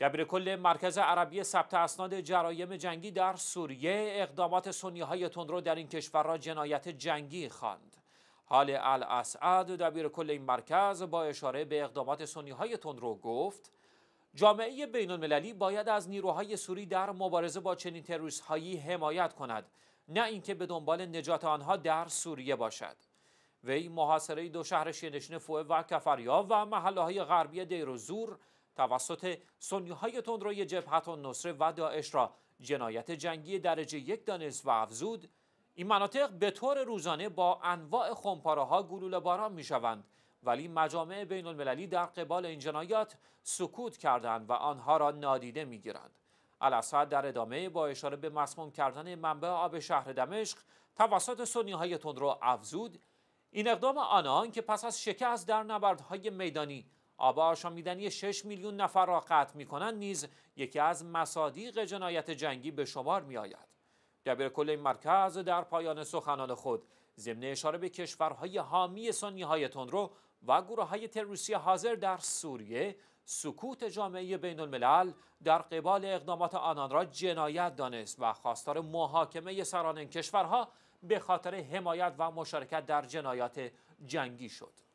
دبیر کل مرکز عربی ثبت اسناد جرایم جنگی در سوریه اقدامات سنی های تندرو در این کشور را جنایت جنگی خواند. حال الاسعد کل این مرکز با اشاره به اقدامات سنی های تندرو گفت جامعه بین المللی باید از نیروهای سوری در مبارزه با چنین تروریست هایی حمایت کند نه اینکه به دنبال نجات آنها در سوریه باشد. وی محاصره دو شهر شینشن فوه و کفریا و محله های غربی دیروزور توسط سنی تندروی جبهت و نصره و داعش را جنایت جنگی درجه یک دانست و افزود این مناطق به طور روزانه با انواع خمپاره ها گلوله باران می شوند ولی مجامع بین المللی در قبال این جنایات سکوت کردند و آنها را نادیده می گیرند. الاسد در ادامه با اشاره به مسموم کردن منبع آب شهر دمشق توسط سنی های تندرو افزود این اقدام آنان که پس از شکست در نبردهای میدانی آب آشامیدنی 6 میلیون نفر را قطع می کنند نیز یکی از مصادیق جنایت جنگی به شمار می آید. کل این مرکز در پایان سخنان خود ضمن اشاره به کشورهای حامی سنی های تندرو و گروه های تروریستی حاضر در سوریه سکوت جامعه بین الملل در قبال اقدامات آنان را جنایت دانست و خواستار محاکمه سران این کشورها به خاطر حمایت و مشارکت در جنایات جنگی شد.